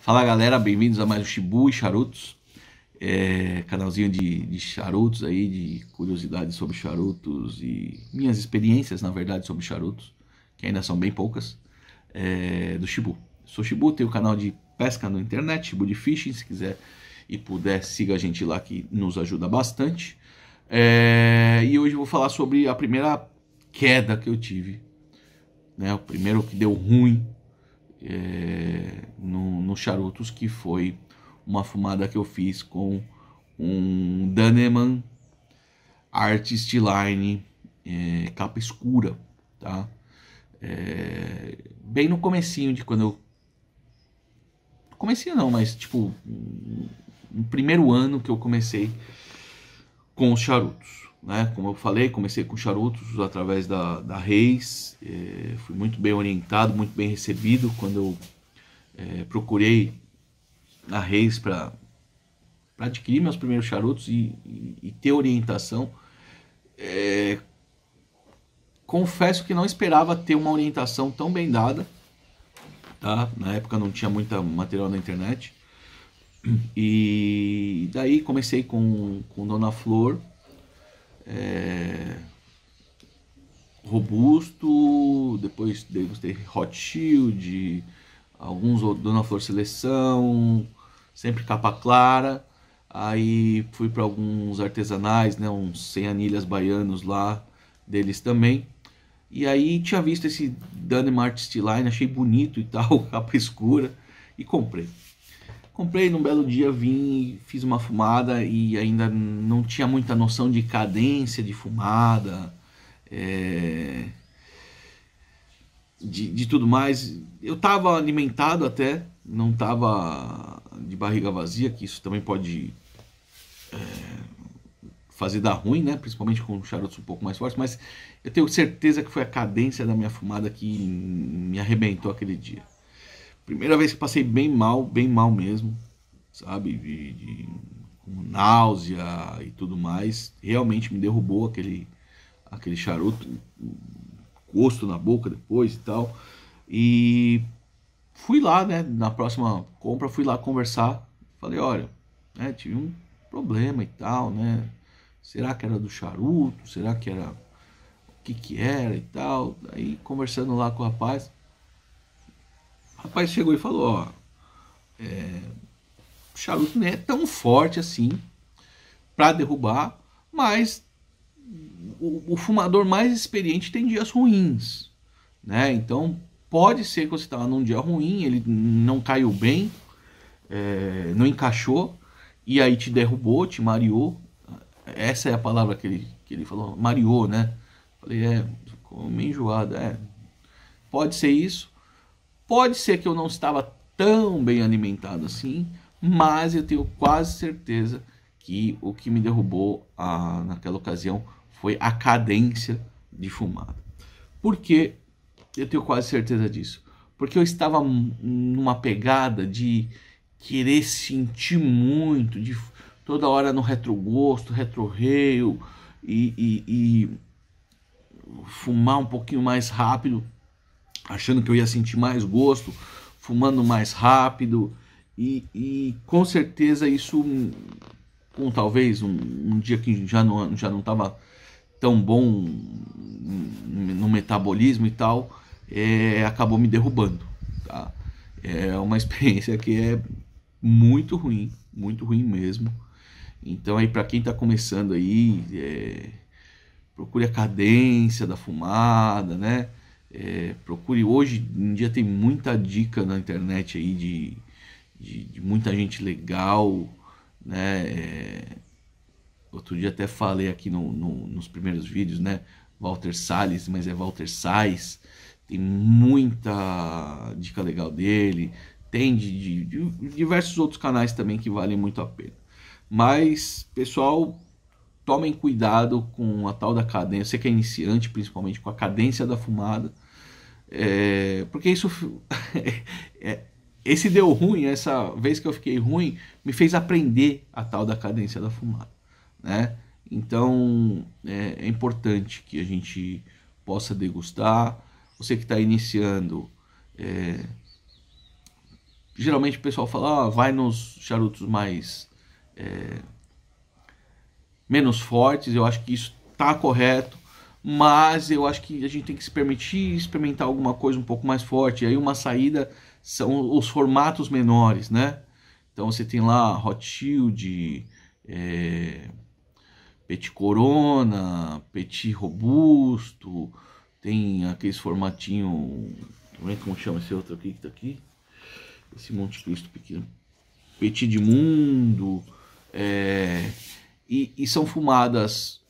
Fala galera, bem-vindos a mais um Shibu e Charutos, é, canalzinho de, de, charutos aí, de curiosidades sobre charutos e minhas experiências, na verdade, sobre charutos, que ainda são bem poucas, é, do Shibu. Sou Shibu, tenho o canal de pesca na internet, Shibu de Fishing, se quiser e puder, siga a gente lá que nos ajuda bastante. É, e hoje eu vou falar sobre a primeira queda que eu tive, né, o primeiro que deu ruim é, no, no Charutos, que foi uma fumada que eu fiz com um Daneman Artist Line é, capa escura, tá? É, bem no comecinho de quando eu... Comecinho não, mas tipo... No primeiro ano que eu comecei com os charutos né? Como eu falei, comecei com charutos através da, da Reis, é, fui muito bem orientado, muito bem recebido quando eu é, procurei na Reis para adquirir meus primeiros charutos e, e, e ter orientação. É, confesso que não esperava ter uma orientação tão bem dada, tá? Na época não tinha muito material na internet. E daí comecei com, com Dona Flor, é, Robusto, depois ter Hot Shield, alguns Dona Flor Seleção, sempre capa clara. Aí fui para alguns artesanais, né, uns 100 anilhas baianos lá deles também. E aí tinha visto esse Danemart Stiline, achei bonito e tal, capa escura, e comprei. Comprei num belo dia, vim, fiz uma fumada e ainda não tinha muita noção de cadência de fumada, é, de, de tudo mais. Eu estava alimentado até, não estava de barriga vazia, que isso também pode é, fazer dar ruim, né? Principalmente com charutos um pouco mais fortes, mas eu tenho certeza que foi a cadência da minha fumada que me arrebentou aquele dia. Primeira vez que passei bem mal, bem mal mesmo, sabe? De, de, com náusea e tudo mais. Realmente me derrubou aquele, aquele charuto, gosto na boca depois e tal. E fui lá, né? Na próxima compra, fui lá conversar. Falei, olha, né, tive um problema e tal, né? Será que era do charuto? Será que era o que que era e tal? Aí conversando lá com o rapaz, rapaz chegou e falou: Ó, é, o charuto não é tão forte assim para derrubar, mas o, o, fumador mais experiente tem dias ruins, né? Então pode ser que você estava tá num dia ruim, ele não caiu bem, é, não encaixou e aí te derrubou, te mareou. Essa é a palavra que ele, que ele falou, mareou, né? Falei, é, ficou meio enjoado, é. Pode ser isso, Pode ser que eu não estava tão bem alimentado assim, mas eu tenho quase certeza que o que me derrubou ah, naquela ocasião foi a cadência de fumada. Por que eu tenho quase certeza disso? Porque eu estava numa pegada de querer sentir muito, de toda hora no retrogosto, retroreio e, e, e fumar um pouquinho mais rápido achando que eu ia sentir mais gosto, fumando mais rápido. E, e com certeza isso, com talvez um, um, dia que já não já não estava tão bom no metabolismo e tal, é, acabou me derrubando. Tá? É uma experiência que é muito ruim, muito ruim mesmo. Então aí para quem está começando aí, é, procure a cadência da fumada, né? É, procure hoje em dia tem muita dica na internet aí de, de, de muita gente legal, né? É, outro dia até falei aqui no, no, nos primeiros vídeos, né? Walter Salles, mas é Walter Salles. Tem muita dica legal dele. Tem de, de, de diversos outros canais também que valem muito a pena. Mas, pessoal, tomem cuidado com a tal da cadência, você que é iniciante principalmente, com a cadência da fumada, é, porque isso, é, esse deu ruim, essa vez que eu fiquei ruim, me fez aprender a tal da cadência da fumada, né? Então é, é importante que a gente possa degustar. Você que está iniciando, é, geralmente o pessoal fala, ah, vai nos charutos mais é, menos fortes, eu acho que isso está correto, mas eu acho que a gente tem que se permitir experimentar alguma coisa um pouco mais forte. E aí uma saída são os formatos menores, né? Então você tem lá Hot Shield, é, Petit Corona, Petit Robusto, tem aqueles formatinho, como chama esse outro aqui que tá aqui? Esse Monte Cristo pequeno. Petit de Mundo, é, e, e são fumadas,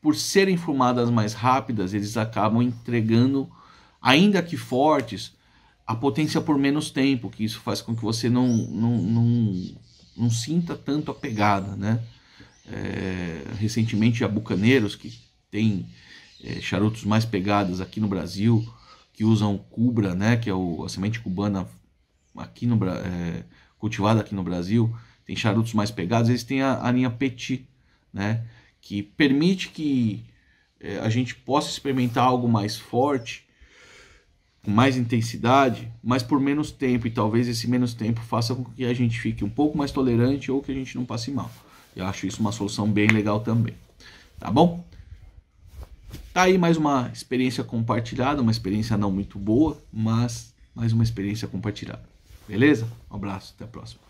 por serem fumadas mais rápidas, eles acabam entregando, ainda que fortes, a potência por menos tempo, que isso faz com que você não, não, não, não sinta tanto a pegada, né? É, recentemente a Bucaneiros, que tem é, charutos mais pegados aqui no Brasil, que usam cubra, né? Que é o, a semente cubana aqui no é, cultivada aqui no Brasil, tem charutos mais pegados, eles têm a, a linha Petit, né? que permite que eh, a gente possa experimentar algo mais forte, com mais intensidade, mas por menos tempo. E talvez esse menos tempo faça com que a gente fique um pouco mais tolerante ou que a gente não passe mal. Eu acho isso uma solução bem legal também. Tá bom? Tá aí mais uma experiência compartilhada, uma experiência não muito boa, mas mais uma experiência compartilhada. Beleza? Um abraço, até a próxima.